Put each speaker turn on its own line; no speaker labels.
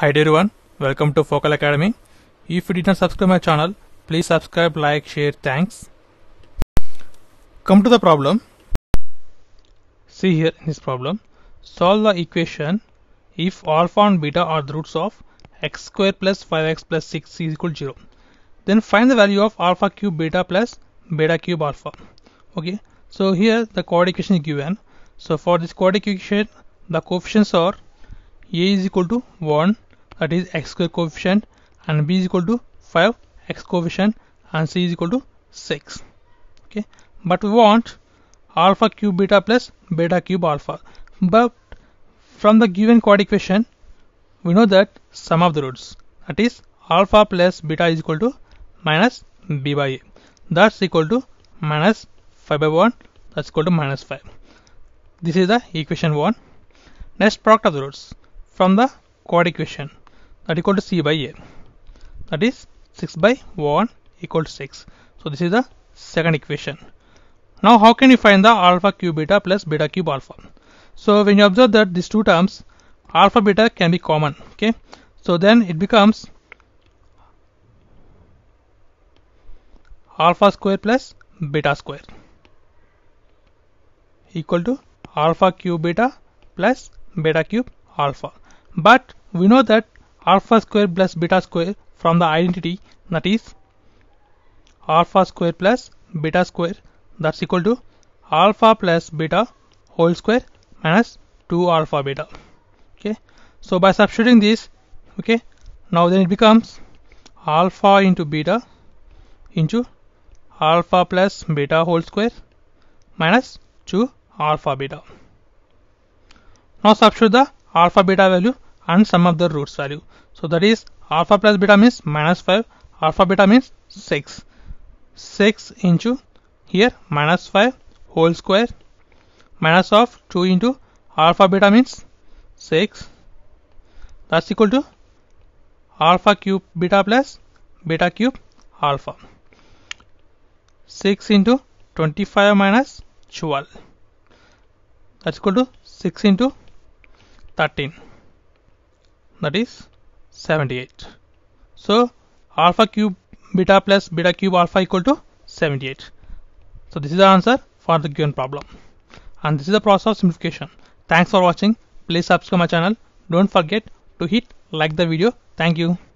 Hi everyone, welcome to Focal Academy. If you did not subscribe my channel, please subscribe, like, share, thanks. Come to the problem. See here in this problem, solve the equation if alpha and beta are the roots of x square plus 5x plus 6 is equal to 0. Then find the value of alpha cube beta plus beta cube alpha. Okay, so here the quadratic equation is given. So for this quadratic equation, the coefficients are a is equal to 1 that is x square coefficient and b is equal to 5 x coefficient and c is equal to 6 okay but we want alpha cube beta plus beta cube alpha but from the given quadratic equation we know that sum of the roots that is alpha plus beta is equal to minus b by a that's equal to minus 5 by 1 that's equal to minus 5 this is the equation 1 next product of the roots from the quadratic equation that equal to c by a that is 6 by 1 equal to 6 so this is the second equation now how can you find the alpha cube beta plus beta cube alpha so when you observe that these two terms alpha beta can be common okay so then it becomes alpha square plus beta square equal to alpha cube beta plus beta cube alpha but we know that alpha square plus beta square from the identity that is alpha square plus beta square that's equal to alpha plus beta whole square minus 2 alpha beta okay so by substituting this okay now then it becomes alpha into beta into alpha plus beta whole square minus 2 alpha beta now substitute the alpha beta value and sum of the roots value. So that is alpha plus beta means minus 5, alpha beta means 6. 6 into here minus 5 whole square minus of 2 into alpha beta means 6 that's equal to alpha cube beta plus beta cube alpha 6 into 25 minus 12 that's equal to 6 into 13 that is 78. So alpha cube beta plus beta cube alpha equal to 78. So this is the answer for the given problem. And this is the process of simplification. Thanks for watching. Please subscribe my channel. Don't forget to hit like the video. Thank you.